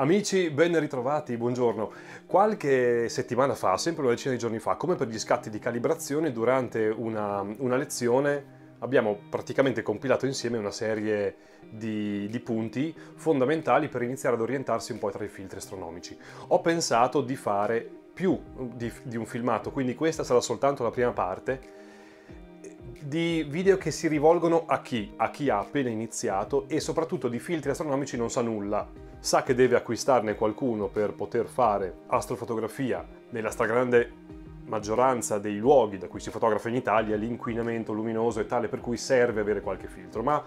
Amici, ben ritrovati, buongiorno. Qualche settimana fa, sempre una decina di giorni fa, come per gli scatti di calibrazione, durante una, una lezione abbiamo praticamente compilato insieme una serie di, di, punti fondamentali per iniziare ad orientarsi un po' tra i filtri astronomici. Ho pensato di fare più di, di un filmato, quindi questa sarà soltanto la prima parte, di video che si rivolgono a chi? A chi ha appena iniziato e soprattutto di filtri astronomici non sa nulla sa che deve acquistarne qualcuno per poter fare astrofotografia nella stragrande maggioranza dei luoghi da cui si fotografa in Italia l'inquinamento luminoso è tale per cui serve avere qualche filtro, ma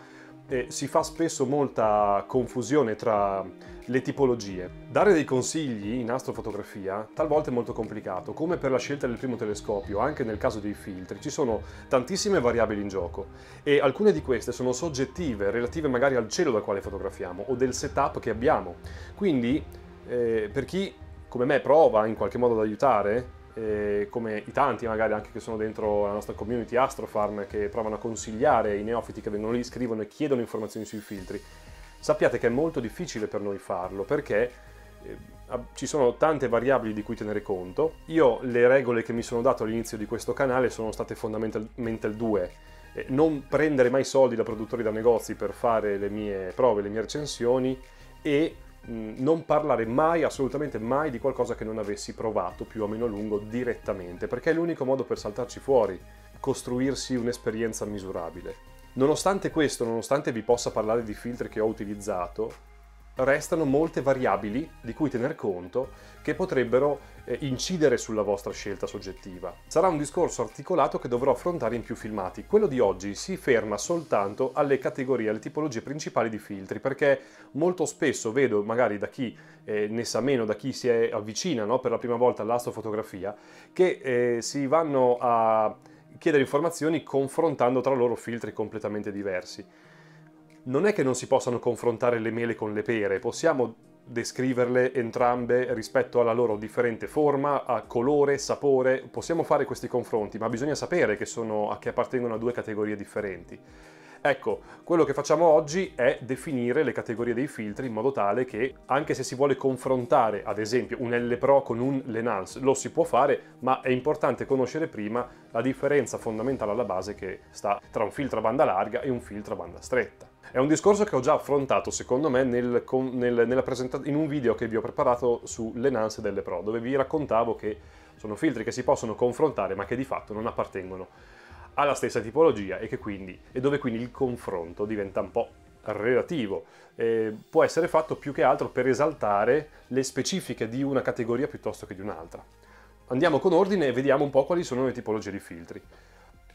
eh, si fa spesso molta confusione tra le tipologie. Dare dei consigli in astrofotografia talvolta è molto complicato, come per la scelta del primo telescopio, anche nel caso dei filtri, ci sono tantissime variabili in gioco e alcune di queste sono soggettive, relative magari al cielo dal quale fotografiamo o del setup che abbiamo. Quindi eh, per chi come me prova in qualche modo ad aiutare, eh, come i tanti magari anche che sono dentro la nostra community Astrofarm che provano a consigliare i neofiti che vengono lì, scrivono e chiedono informazioni sui filtri, sappiate che è molto difficile per noi farlo perché eh, ci sono tante variabili di cui tenere conto. Io le regole che mi sono dato all'inizio di questo canale sono state fondamentalmente due. Eh, non prendere mai soldi da produttori da negozi per fare le mie prove, le mie recensioni e Mm, non parlare mai, assolutamente mai, di qualcosa che non avessi provato più o meno a lungo direttamente, perché è l'unico modo per saltarci fuori, costruirsi un'esperienza misurabile. Nonostante questo, nonostante vi possa parlare di filtri che ho utilizzato, restano molte variabili di cui tener conto che potrebbero eh, incidere sulla vostra scelta soggettiva. Sarà un discorso articolato che dovrò affrontare in più filmati. Quello di oggi si ferma soltanto alle categorie, alle tipologie principali di filtri, perché molto spesso vedo, magari da chi eh, ne sa meno, da chi si è, avvicina no, per la prima volta all'astrofotografia, che eh, si vanno a chiedere informazioni confrontando tra loro filtri completamente diversi non è che non si possano confrontare le mele con le pere, possiamo descriverle entrambe rispetto alla loro differente forma, a colore, sapore, possiamo fare questi confronti, ma bisogna sapere che, sono, che appartengono a due categorie differenti. Ecco, quello che facciamo oggi è definire le categorie dei filtri in modo tale che anche se si vuole confrontare ad esempio un L Pro con un Lenals lo si può fare, ma è importante conoscere prima la differenza fondamentale alla base che sta tra un filtro a banda larga e un filtro a banda stretta. È un discorso che ho già affrontato, secondo me, nel, nel, presenta- in un video che vi ho preparato sulle Nance delle Pro, dove vi raccontavo che sono filtri che si possono confrontare, ma che di fatto non appartengono alla stessa tipologia e, quindi, e dove quindi il confronto diventa un po' relativo. Eh, può essere fatto più che altro per esaltare le specifiche di una categoria piuttosto che di un'altra. Andiamo con ordine e vediamo un po' quali sono le tipologie di filtri.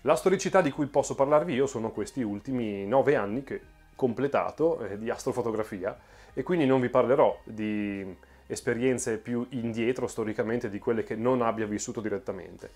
La storicità di cui posso parlarvi io sono questi ultimi 9 anni che completato eh, di astrofotografia e quindi non vi parlerò di esperienze più indietro storicamente di quelle che non abbia vissuto direttamente.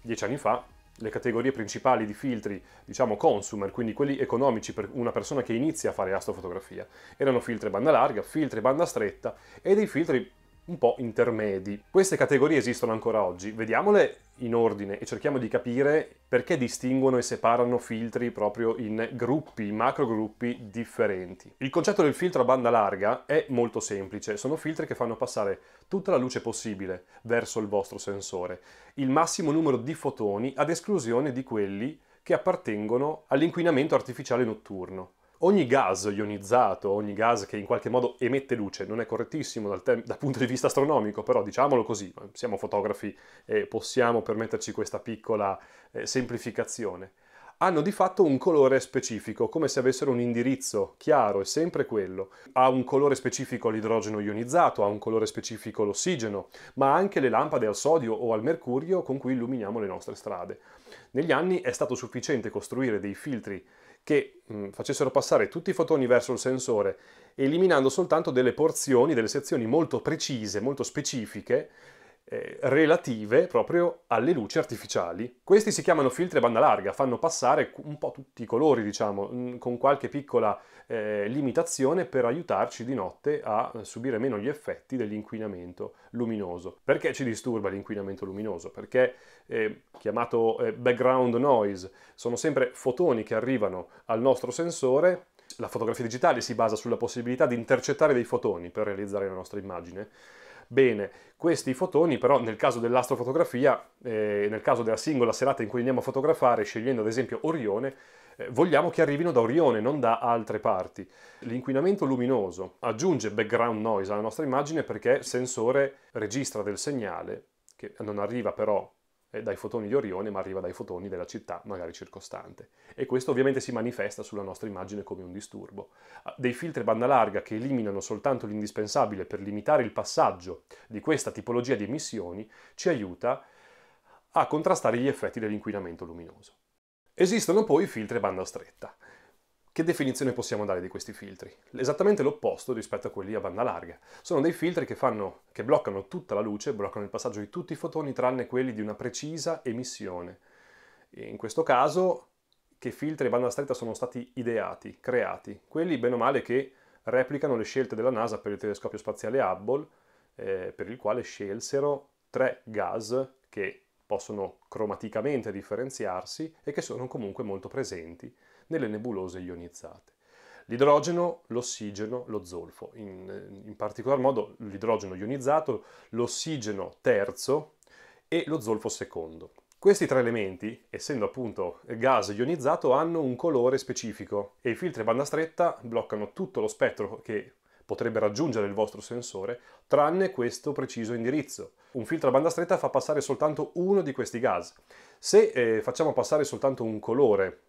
Dieci anni fa le categorie principali di filtri, diciamo consumer, quindi quelli economici per una persona che inizia a fare astrofotografia, erano filtri banda larga, filtri banda stretta e dei filtri un po' intermedi. Queste categorie esistono ancora oggi, vediamole in ordine e cerchiamo di capire perché distinguono e separano filtri proprio in gruppi, macrogruppi differenti. Il concetto del filtro a banda larga è molto semplice, sono filtri che fanno passare tutta la luce possibile verso il vostro sensore, il massimo numero di fotoni ad esclusione di quelli che appartengono all'inquinamento artificiale notturno ogni gas ionizzato, ogni gas che in qualche modo emette luce, non è correttissimo dal, te- dal punto di vista astronomico, però diciamolo così, siamo fotografi e possiamo permetterci questa piccola eh, semplificazione, hanno di fatto un colore specifico, come se avessero un indirizzo chiaro, è sempre quello. Ha un colore specifico l'idrogeno ionizzato, ha un colore specifico l'ossigeno, ma anche le lampade al sodio o al mercurio con cui illuminiamo le nostre strade. Negli anni è stato sufficiente costruire dei filtri che mh, facessero passare tutti i fotoni verso il sensore, eliminando soltanto delle porzioni, delle sezioni molto precise, molto specifiche, eh, relative proprio alle luci artificiali. Questi si chiamano filtri a banda larga, fanno passare un po' tutti i colori, diciamo, mh, con qualche piccola eh, limitazione per aiutarci di notte a subire meno gli effetti dell'inquinamento luminoso. Perché ci disturba l'inquinamento luminoso? Perché eh, chiamato eh, background noise, sono sempre fotoni che arrivano al nostro sensore. La fotografia digitale si basa sulla possibilità di intercettare dei fotoni per realizzare la nostra immagine. Bene, questi fotoni però nel caso dell'astrofotografia, eh, nel caso della singola serata in cui andiamo a fotografare, scegliendo ad esempio Orione, eh, vogliamo che arrivino da Orione, non da altre parti. L'inquinamento luminoso aggiunge background noise alla nostra immagine perché il sensore registra del segnale che non arriva però eh, dai fotoni di Orione, ma arriva dai fotoni della città, magari circostante. E questo ovviamente si manifesta sulla nostra immagine come un disturbo. Ah, dei filtri banda larga che eliminano soltanto l'indispensabile per limitare il passaggio di questa tipologia di emissioni ci aiuta a contrastare gli effetti dell'inquinamento luminoso. Esistono poi i filtri a banda stretta. Che definizione possiamo dare di questi filtri? Esattamente l'opposto rispetto a quelli a banda larga. Sono dei filtri che, fanno, che bloccano tutta la luce, bloccano il passaggio di tutti i fotoni tranne quelli di una precisa emissione. E in questo caso, che filtri a banda stretta sono stati ideati, creati? Quelli, bene o male, che replicano le scelte della NASA per il telescopio spaziale Hubble, eh, per il quale scelsero tre gas che possono cromaticamente differenziarsi e che sono comunque molto presenti nelle nebulose ionizzate. L'idrogeno, l'ossigeno, lo zolfo, in, in particolar modo l'idrogeno ionizzato, l'ossigeno terzo e lo zolfo secondo. Questi tre elementi, essendo appunto gas ionizzato, hanno un colore specifico e i filtri a banda stretta bloccano tutto lo spettro che potrebbe raggiungere il vostro sensore, tranne questo preciso indirizzo. Un filtro a banda stretta fa passare soltanto uno di questi gas. Se eh, facciamo passare soltanto un colore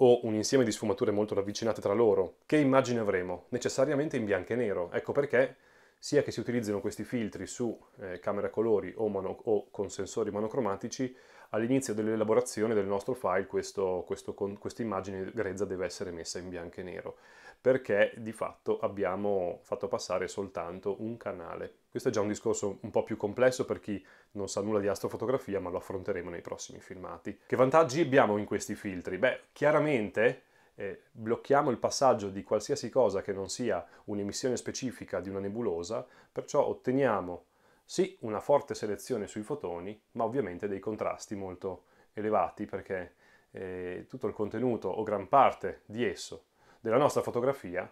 o un insieme di sfumature molto ravvicinate tra loro, che immagine avremo? Necessariamente in bianco e nero. Ecco perché sia che si utilizzino questi filtri su eh, camera colori o, o con sensori monocromatici, all'inizio dell'elaborazione del nostro file questo, questo, questa immagine grezza deve essere messa in bianco e nero perché di fatto abbiamo fatto passare soltanto un canale. Questo è già un discorso un po' più complesso per chi non sa nulla di astrofotografia, ma lo affronteremo nei prossimi filmati. Che vantaggi abbiamo in questi filtri? Beh, chiaramente eh, blocchiamo il passaggio di qualsiasi cosa che non sia un'emissione specifica di una nebulosa, perciò otteniamo sì, una forte selezione sui fotoni, ma ovviamente dei contrasti molto elevati perché eh, tutto il contenuto o gran parte di esso della nostra fotografia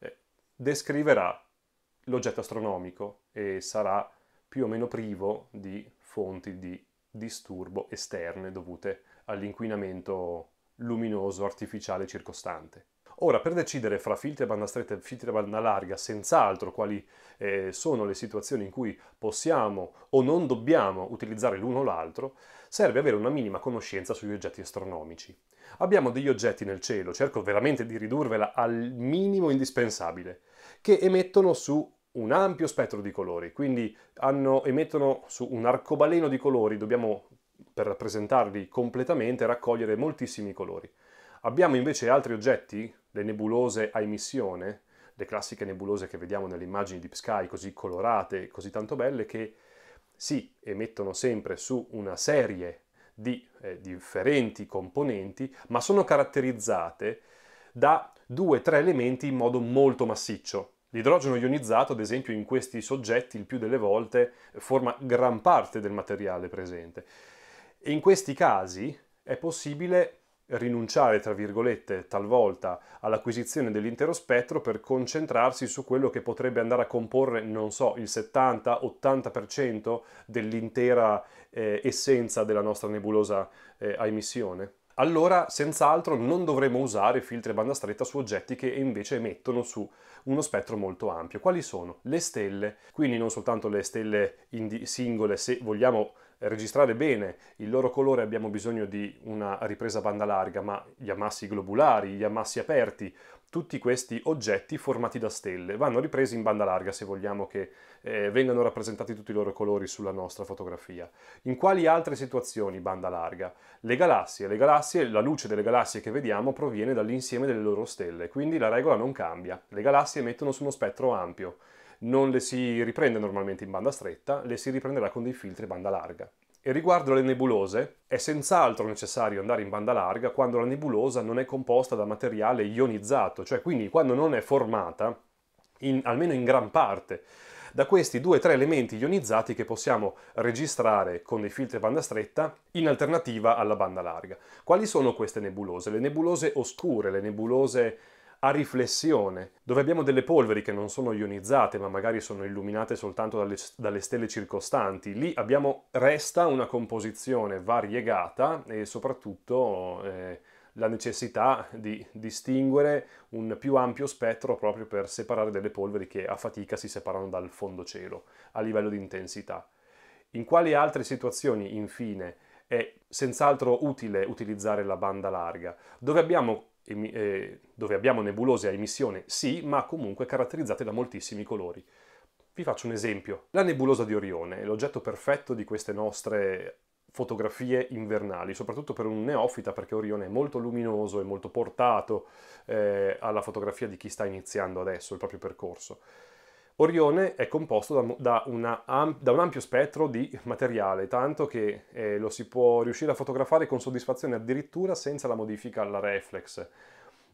eh, descriverà l'oggetto astronomico e sarà più o meno privo di fonti di disturbo esterne dovute all'inquinamento luminoso artificiale circostante. Ora, per decidere fra filtri a banda stretta e filtri a banda larga, senz'altro quali eh, sono le situazioni in cui possiamo o non dobbiamo utilizzare l'uno o l'altro, serve avere una minima conoscenza sugli oggetti astronomici. Abbiamo degli oggetti nel cielo, cerco veramente di ridurvela al minimo indispensabile, che emettono su un ampio spettro di colori, quindi hanno, emettono su un arcobaleno di colori, dobbiamo per rappresentarli completamente raccogliere moltissimi colori. Abbiamo invece altri oggetti, le nebulose a emissione, le classiche nebulose che vediamo nelle immagini di Sky così colorate, così tanto belle, che si emettono sempre su una serie di eh, differenti componenti, ma sono caratterizzate da due o tre elementi in modo molto massiccio. L'idrogeno ionizzato, ad esempio, in questi soggetti il più delle volte forma gran parte del materiale presente. E in questi casi è possibile rinunciare, tra virgolette, talvolta all'acquisizione dell'intero spettro per concentrarsi su quello che potrebbe andare a comporre, non so, il 70-80% dell'intera eh, essenza della nostra nebulosa eh, a emissione. Allora, senz'altro, non dovremo usare filtri a banda stretta su oggetti che invece emettono su uno spettro molto ampio. Quali sono? Le stelle, quindi non soltanto le stelle singole, se vogliamo registrare bene il loro colore abbiamo bisogno di una ripresa a banda larga, ma gli ammassi globulari, gli ammassi aperti, tutti questi oggetti formati da stelle vanno ripresi in banda larga se vogliamo che eh, vengano rappresentati tutti i loro colori sulla nostra fotografia. In quali altre situazioni banda larga? Le galassie. Le galassie la luce delle galassie che vediamo proviene dall'insieme delle loro stelle, quindi la regola non cambia. Le galassie emettono su uno spettro ampio non le si riprende normalmente in banda stretta, le si riprenderà con dei filtri banda larga. E riguardo le nebulose, è senz'altro necessario andare in banda larga quando la nebulosa non è composta da materiale ionizzato, cioè quindi quando non è formata, in, almeno in gran parte, da questi due o tre elementi ionizzati che possiamo registrare con dei filtri a banda stretta in alternativa alla banda larga. Quali sono queste nebulose? Le nebulose oscure, le nebulose a riflessione, dove abbiamo delle polveri che non sono ionizzate ma magari sono illuminate soltanto dalle, dalle stelle circostanti, lì abbiamo, resta una composizione variegata e soprattutto eh, la necessità di distinguere un più ampio spettro proprio per separare delle polveri che a fatica si separano dal fondo cielo a livello di intensità. In quali altre situazioni, infine, è senz'altro utile utilizzare la banda larga, dove abbiamo eh, dove abbiamo nebulose a emissione sì, ma comunque caratterizzate da moltissimi colori. Vi faccio un esempio. La nebulosa di Orione è l'oggetto perfetto di queste nostre fotografie invernali, soprattutto per un neofita perché Orione è molto luminoso e molto portato eh, alla fotografia di chi sta iniziando adesso il proprio percorso. Orione è composto da, da, una, da un ampio spettro di materiale, tanto che eh, lo si può riuscire a fotografare con soddisfazione addirittura senza la modifica alla reflex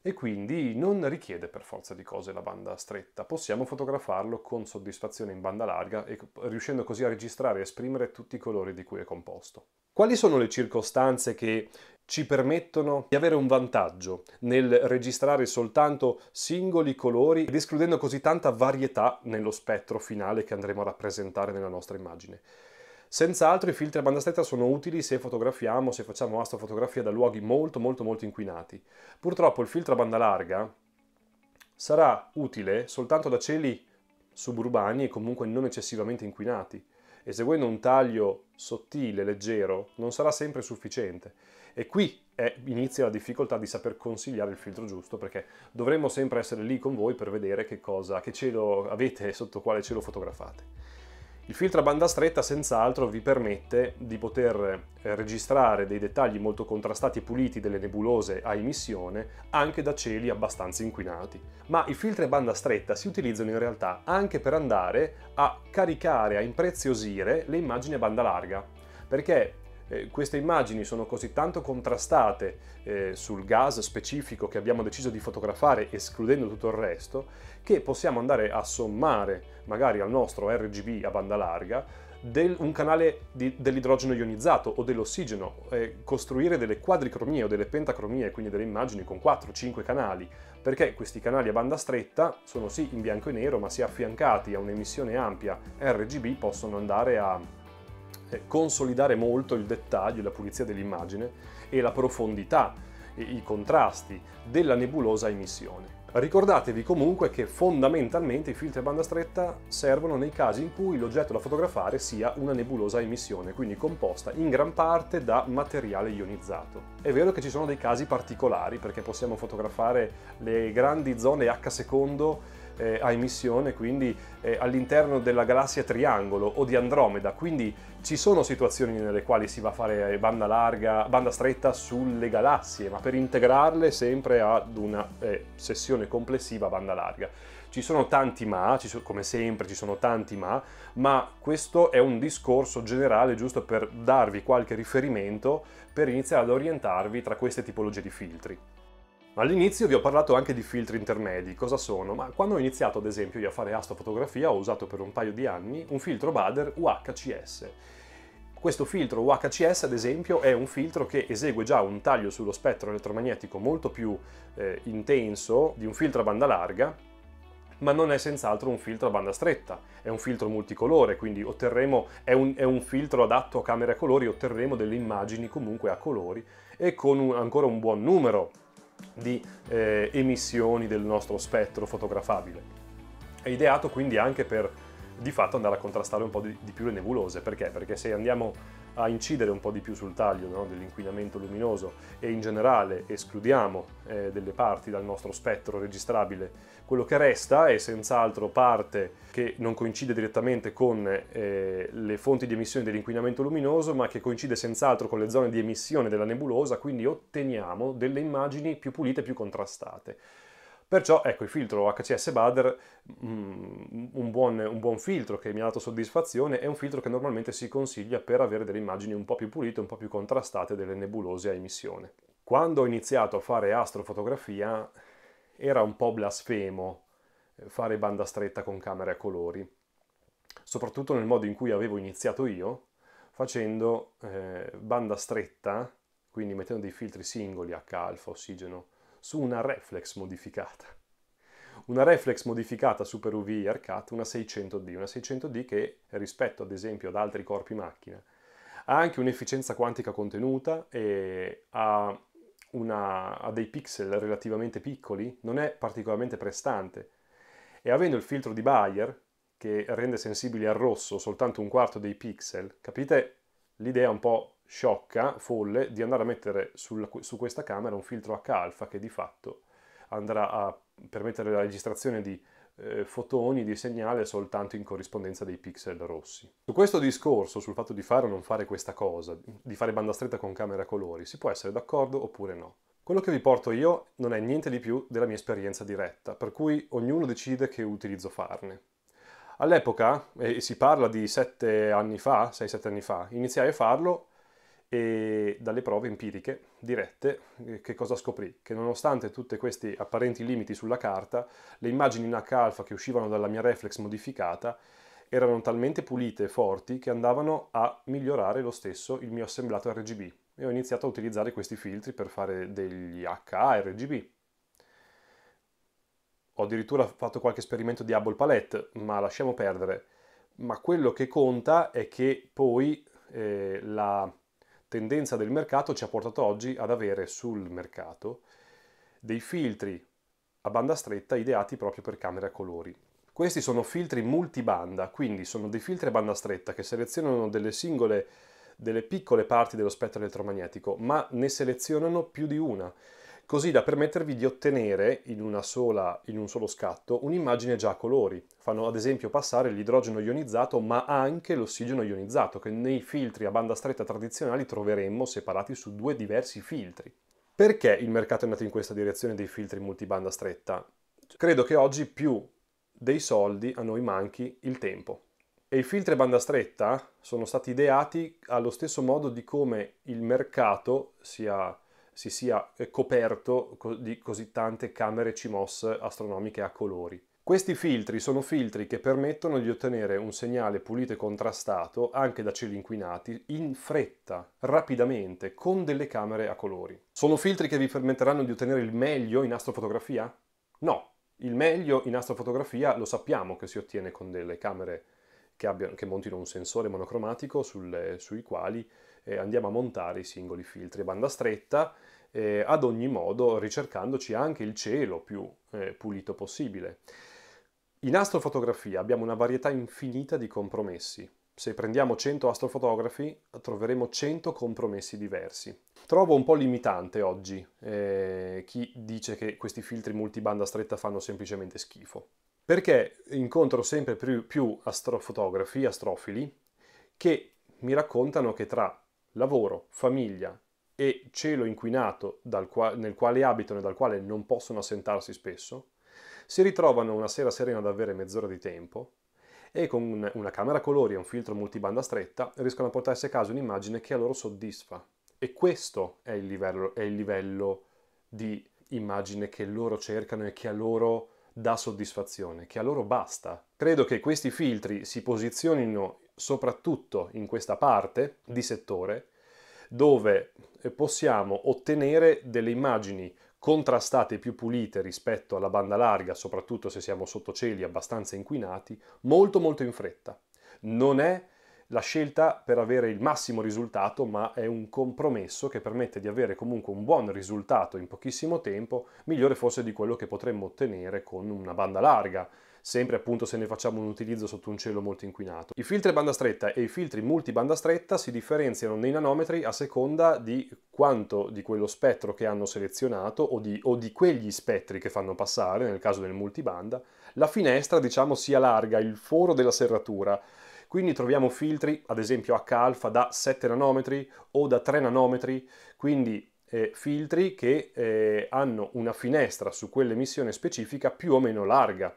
e quindi non richiede per forza di cose la banda stretta. Possiamo fotografarlo con soddisfazione in banda larga e riuscendo così a registrare e esprimere tutti i colori di cui è composto. Quali sono le circostanze che ci permettono di avere un vantaggio nel registrare soltanto singoli colori ed escludendo così tanta varietà nello spettro finale che andremo a rappresentare nella nostra immagine. Senz'altro i filtri a banda stretta sono utili se fotografiamo, se facciamo astrofotografia da luoghi molto molto molto inquinati. Purtroppo il filtro a banda larga sarà utile soltanto da cieli suburbani e comunque non eccessivamente inquinati. Eseguendo un taglio sottile, leggero, non sarà sempre sufficiente e qui è, inizia la difficoltà di saper consigliare il filtro giusto perché dovremmo sempre essere lì con voi per vedere che, cosa, che cielo avete e sotto quale cielo fotografate. Il filtro a banda stretta senz'altro vi permette di poter eh, registrare dei dettagli molto contrastati e puliti delle nebulose a emissione anche da cieli abbastanza inquinati. Ma i filtri a banda stretta si utilizzano in realtà anche per andare a caricare, a impreziosire le immagini a banda larga. Perché eh, queste immagini sono così tanto contrastate eh, sul gas specifico che abbiamo deciso di fotografare, escludendo tutto il resto, che possiamo andare a sommare magari al nostro RGB a banda larga del, un canale di, dell'idrogeno ionizzato o dell'ossigeno, eh, costruire delle quadricromie o delle pentacromie, quindi delle immagini con 4-5 canali, perché questi canali a banda stretta sono sì in bianco e nero, ma se affiancati a un'emissione ampia RGB possono andare a eh, consolidare molto il dettaglio, la pulizia dell'immagine e la profondità, i contrasti della nebulosa emissione. Ricordatevi comunque che fondamentalmente i filtri a banda stretta servono nei casi in cui l'oggetto da fotografare sia una nebulosa emissione, quindi composta in gran parte da materiale ionizzato. È vero che ci sono dei casi particolari perché possiamo fotografare le grandi zone H secondo eh, a emissione, quindi eh, all'interno della galassia Triangolo o di Andromeda, quindi ci sono situazioni nelle quali si va a fare eh, banda larga, banda stretta sulle galassie, ma per integrarle sempre ad una eh, sessione complessiva banda larga. Ci sono tanti ma, sono, come sempre ci sono tanti ma, ma questo è un discorso generale giusto per darvi qualche riferimento per iniziare ad orientarvi tra queste tipologie di filtri. All'inizio vi ho parlato anche di filtri intermedi, cosa sono, ma quando ho iniziato ad esempio io a fare astrofotografia ho usato per un paio di anni un filtro Bader UHCS. Questo filtro UHCS ad esempio è un filtro che esegue già un taglio sullo spettro elettromagnetico molto più eh, intenso di un filtro a banda larga, ma non è senz'altro un filtro a banda stretta, è un filtro multicolore, quindi otterremo, è un, è un filtro adatto a camere a colori, otterremo delle immagini comunque a colori e con un, ancora un buon numero di eh, emissioni del nostro spettro fotografabile. È ideato quindi anche per di fatto andare a contrastare un po' di, di più le nebulose, perché? Perché se andiamo a incidere un po' di più sul taglio no, dell'inquinamento luminoso e in generale escludiamo eh, delle parti dal nostro spettro registrabile, quello che resta è senz'altro parte che non coincide direttamente con eh, le fonti di emissione dell'inquinamento luminoso, ma che coincide senz'altro con le zone di emissione della nebulosa, quindi otteniamo delle immagini più pulite e più contrastate. Perciò ecco il filtro HCS Bader, mm, un, un buon, filtro che mi ha dato soddisfazione, è un filtro che normalmente si consiglia per avere delle immagini un po' più pulite, un po' più contrastate delle nebulose a emissione. Quando ho iniziato a fare astrofotografia era un po' blasfemo eh, fare banda stretta con camere a colori, soprattutto nel modo in cui avevo iniziato io, facendo eh, banda stretta, quindi mettendo dei filtri singoli H alfa, ossigeno, su una reflex modificata. Una reflex modificata Super UV Aircat, una 600D, una 600D che rispetto ad esempio ad altri corpi macchina ha anche un'efficienza quantica contenuta e ha, una, ha dei pixel relativamente piccoli, non è particolarmente prestante e avendo il filtro di Bayer che rende sensibili al rosso soltanto un quarto dei pixel, capite l'idea un po' sciocca, folle, di andare a mettere sul, su questa camera un filtro H-alfa che di fatto andrà a permettere la registrazione di eh, fotoni di segnale soltanto in corrispondenza dei pixel rossi. Su questo discorso, sul fatto di fare o non fare questa cosa, di fare banda stretta con camera a colori, si può essere d'accordo oppure no. Quello che vi porto io non è niente di più della mia esperienza diretta, per cui ognuno decide che utilizzo farne. All'epoca, e si parla di sette anni fa, 6-7 anni fa, iniziai a farlo e dalle prove empiriche dirette eh, che cosa scoprì? Che nonostante tutti questi apparenti limiti sulla carta, le immagini in H-alpha che uscivano dalla mia reflex modificata erano talmente pulite e forti che andavano a migliorare lo stesso il mio assemblato RGB e ho iniziato a utilizzare questi filtri per fare degli HA-RGB. Ho addirittura fatto qualche esperimento di Hubble Palette, ma lasciamo perdere. Ma quello che conta è che poi eh, la tendenza del mercato ci ha portato oggi ad avere sul mercato dei filtri a banda stretta ideati proprio per camere a colori. Questi sono filtri multibanda, quindi sono dei filtri a banda stretta che selezionano delle singole, delle piccole parti dello spettro elettromagnetico, ma ne selezionano più di una così da permettervi di ottenere in, sola, in un solo scatto un'immagine già a colori. Fanno ad esempio passare l'idrogeno ionizzato ma anche l'ossigeno ionizzato che nei filtri a banda stretta tradizionali troveremmo separati su due diversi filtri. Perché il mercato è andato in questa direzione dei filtri multibanda stretta? Credo che oggi più dei soldi a noi manchi il tempo. E i filtri a banda stretta sono stati ideati allo stesso modo di come il mercato, sia si sia eh, coperto di così tante camere CMOS astronomiche a colori. Questi filtri sono filtri che permettono di ottenere un segnale pulito e contrastato anche da cieli inquinati in fretta, rapidamente, con delle camere a colori. Sono filtri che vi permetteranno di ottenere il meglio in astrofotografia? No, il meglio in astrofotografia lo sappiamo che si ottiene con delle camere che, abbiano, che montino un sensore monocromatico sulle, sui quali eh, andiamo a montare i singoli filtri a banda stretta, eh, ad ogni modo ricercandoci anche il cielo più eh, pulito possibile. In astrofotografia abbiamo una varietà infinita di compromessi. Se prendiamo 100 astrofotografi troveremo 100 compromessi diversi. Trovo un po' limitante oggi eh, chi dice che questi filtri multibanda stretta fanno semplicemente schifo perché incontro sempre più, più astrofotografi, astrofili, che mi raccontano che tra lavoro, famiglia e cielo inquinato qua- nel quale abitano e dal quale non possono assentarsi spesso, si ritrovano una sera serena ad avere mezz'ora di tempo e con una camera colori e un filtro multibanda stretta riescono a portarsi a casa un'immagine che a loro soddisfa. E questo è il livello, è il livello di immagine che loro cercano e che a loro dà soddisfazione, che a loro basta. Credo che questi filtri si posizionino soprattutto in questa parte di settore dove eh, possiamo ottenere delle immagini contrastate più pulite rispetto alla banda larga, soprattutto se siamo sotto cieli abbastanza inquinati, molto molto in fretta. Non è la scelta per avere il massimo risultato, ma è un compromesso che permette di avere comunque un buon risultato in pochissimo tempo, migliore forse di quello che potremmo ottenere con una banda larga, sempre appunto se ne facciamo un utilizzo sotto un cielo molto inquinato. I filtri banda stretta e i filtri multibanda stretta si differenziano nei nanometri a seconda di quanto di quello spettro che hanno selezionato o di, o di quegli spettri che fanno passare, nel caso del multibanda, la finestra diciamo si allarga, il foro della serratura quindi troviamo filtri, ad esempio H-alfa, da 7 nanometri o da 3 nanometri, quindi eh, filtri che eh, hanno una finestra su quell'emissione specifica più o meno larga.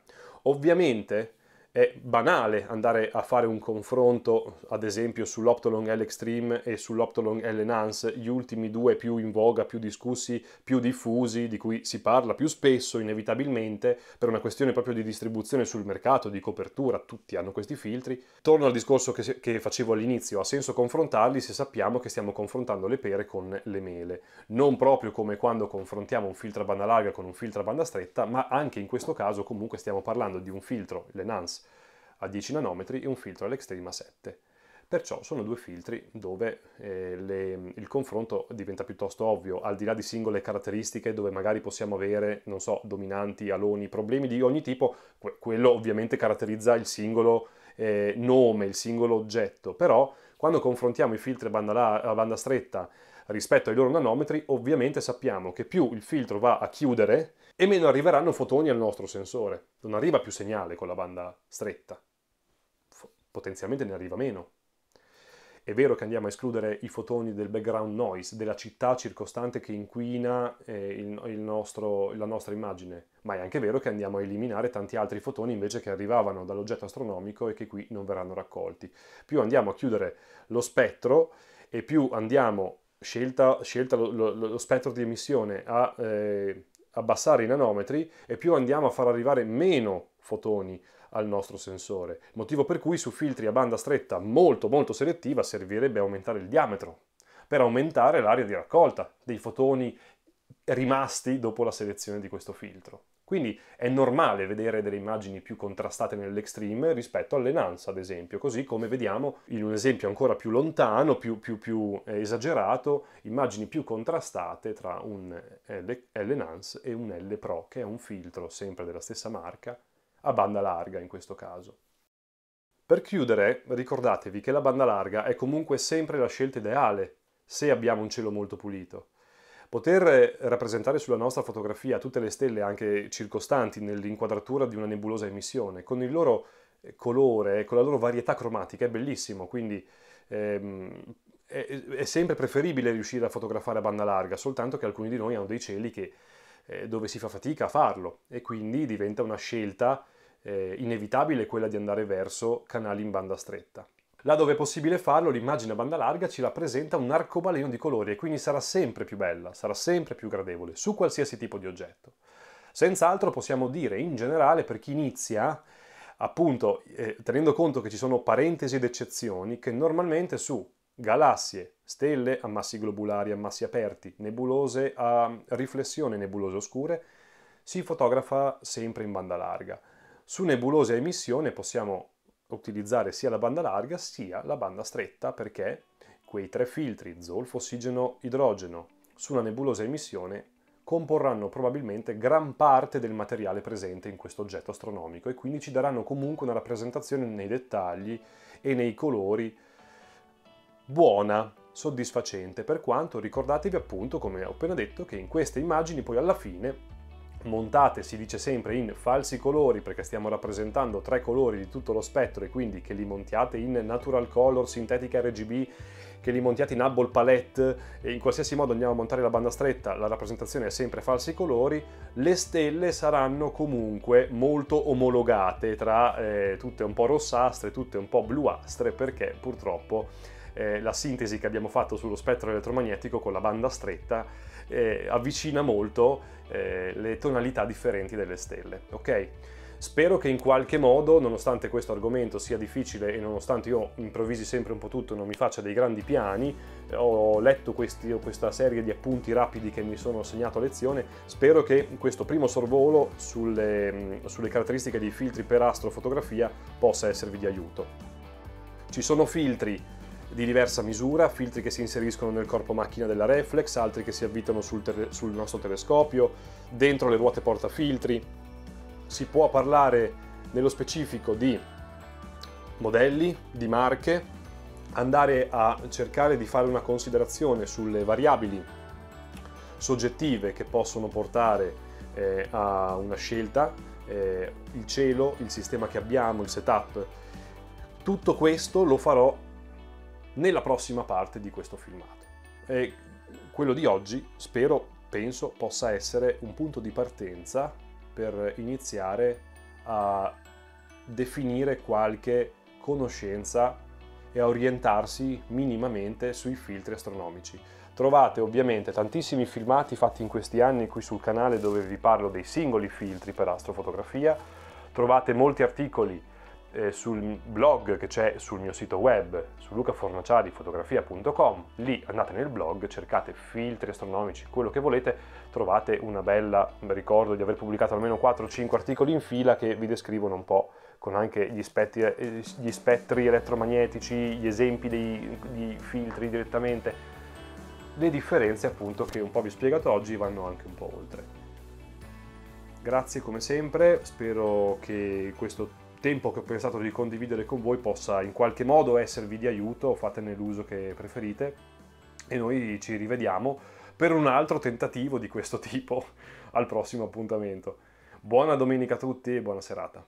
Ovviamente è banale andare a fare un confronto, ad esempio, sull'Optolong L Extreme e sull'Optolong L Enhance, gli ultimi due più in voga, più discussi, più diffusi, di cui si parla più spesso, inevitabilmente, per una questione proprio di distribuzione sul mercato, di copertura, tutti hanno questi filtri. Torno al discorso che, che facevo all'inizio, ha senso confrontarli se sappiamo che stiamo confrontando le pere con le mele. Non proprio come quando confrontiamo un filtro a banda larga con un filtro a banda stretta, ma anche in questo caso comunque stiamo parlando di un filtro, l'Enhance, a 10 nanometri e un filtro all'Extrema 7. Perciò sono due filtri dove eh, le, il confronto diventa piuttosto ovvio, al di là di singole caratteristiche dove magari possiamo avere, non so, dominanti, aloni, problemi di ogni tipo, que- quello ovviamente caratterizza il singolo eh, nome, il singolo oggetto, però quando confrontiamo i filtri a banda, la- a banda stretta rispetto ai loro nanometri, ovviamente sappiamo che più il filtro va a chiudere e meno arriveranno fotoni al nostro sensore, non arriva più segnale con la banda stretta potenzialmente ne arriva meno. È vero che andiamo a escludere i fotoni del background noise, della città circostante che inquina eh, il, il nostro, la nostra immagine, ma è anche vero che andiamo a eliminare tanti altri fotoni invece che arrivavano dall'oggetto astronomico e che qui non verranno raccolti. Più andiamo a chiudere lo spettro e più andiamo, scelta, scelta lo, lo, lo, spettro di emissione, a eh, abbassare i nanometri e più andiamo a far arrivare meno fotoni al nostro sensore, motivo per cui su filtri a banda stretta molto molto selettiva servirebbe aumentare il diametro per aumentare l'area di raccolta dei fotoni rimasti dopo la selezione di questo filtro. Quindi è normale vedere delle immagini più contrastate nell'extreme rispetto all'enhance, ad esempio, così come vediamo in un esempio ancora più lontano, più, più, più eh, esagerato, immagini più contrastate tra un L, L-enhance e un L-pro, che è un filtro sempre della stessa marca, a banda larga in questo caso. Per chiudere, ricordatevi che la banda larga è comunque sempre la scelta ideale se abbiamo un cielo molto pulito. Poter eh, rappresentare sulla nostra fotografia tutte le stelle anche circostanti nell'inquadratura di una nebulosa emissione, con il loro eh, colore, e con la loro varietà cromatica, è bellissimo, quindi ehm, è, è sempre preferibile riuscire a fotografare a banda larga, soltanto che alcuni di noi hanno dei cieli che eh, dove si fa fatica a farlo e quindi diventa una scelta eh, inevitabile quella di andare verso canali in banda stretta. Là dove è possibile farlo, l'immagine a banda larga ci rappresenta un arcobaleno di colori e quindi sarà sempre più bella, sarà sempre più gradevole su qualsiasi tipo di oggetto. Senz'altro possiamo dire in generale per chi inizia, appunto eh, tenendo conto che ci sono parentesi ed eccezioni, che normalmente su galassie, stelle a massi globulari a massi aperti, nebulose a riflessione, nebulose oscure, si fotografa sempre in banda larga. Su nebulose a emissione possiamo utilizzare sia la banda larga sia la banda stretta perché quei tre filtri, zolfo, ossigeno, idrogeno, su una nebulosa a emissione comporranno probabilmente gran parte del materiale presente in questo oggetto astronomico e quindi ci daranno comunque una rappresentazione nei dettagli e nei colori buona, soddisfacente, per quanto ricordatevi appunto, come ho appena detto, che in queste immagini poi alla fine montate si dice sempre in falsi colori perché stiamo rappresentando tre colori di tutto lo spettro e quindi che li montiate in natural color, sintetica RGB, che li montiate in Hubble palette e in qualsiasi modo andiamo a montare la banda stretta, la rappresentazione è sempre falsi colori, le stelle saranno comunque molto omologate tra eh, tutte un po' rossastre, tutte un po' bluastre perché purtroppo eh, la sintesi che abbiamo fatto sullo spettro elettromagnetico con la banda stretta eh, avvicina molto eh, le tonalità differenti delle stelle. Ok? Spero che in qualche modo, nonostante questo argomento sia difficile e nonostante io improvvisi sempre un po' tutto e non mi faccia dei grandi piani, eh, ho letto questi, questa serie di appunti rapidi che mi sono segnato a lezione, spero che questo primo sorvolo sulle, mm, sulle caratteristiche dei filtri per astrofotografia possa esservi di aiuto. Ci sono filtri di diversa misura, filtri che si inseriscono nel corpo macchina della reflex, altri che si avvitano sul, sul nostro telescopio, dentro le ruote portafiltri. Si può parlare nello specifico di modelli, di marche, andare a cercare di fare una considerazione sulle variabili soggettive che possono portare eh, a una scelta, eh, il cielo, il sistema che abbiamo, il setup. Tutto questo lo farò nella prossima parte di questo filmato. E quello di oggi spero, penso, possa essere un punto di partenza per iniziare a definire qualche conoscenza e a orientarsi minimamente sui filtri astronomici. Trovate ovviamente tantissimi filmati fatti in questi anni qui sul canale dove vi parlo dei singoli filtri per astrofotografia, trovate molti articoli eh, sul blog che c'è sul mio sito web, su lucafornaciadifotografia.com, lì andate nel blog, cercate filtri astronomici, quello che volete, trovate una bella, ricordo di aver pubblicato almeno 4-5 articoli in fila che vi descrivono un po' con anche gli spettri, eh, gli spettri elettromagnetici, gli esempi dei, di filtri direttamente, le differenze appunto che un po' vi ho spiegato oggi vanno anche un po' oltre. Grazie come sempre, spero che questo tempo che ho pensato di condividere con voi possa in qualche modo esservi di aiuto, fatene l'uso che preferite e noi ci rivediamo per un altro tentativo di questo tipo al prossimo appuntamento. Buona domenica a tutti e buona serata.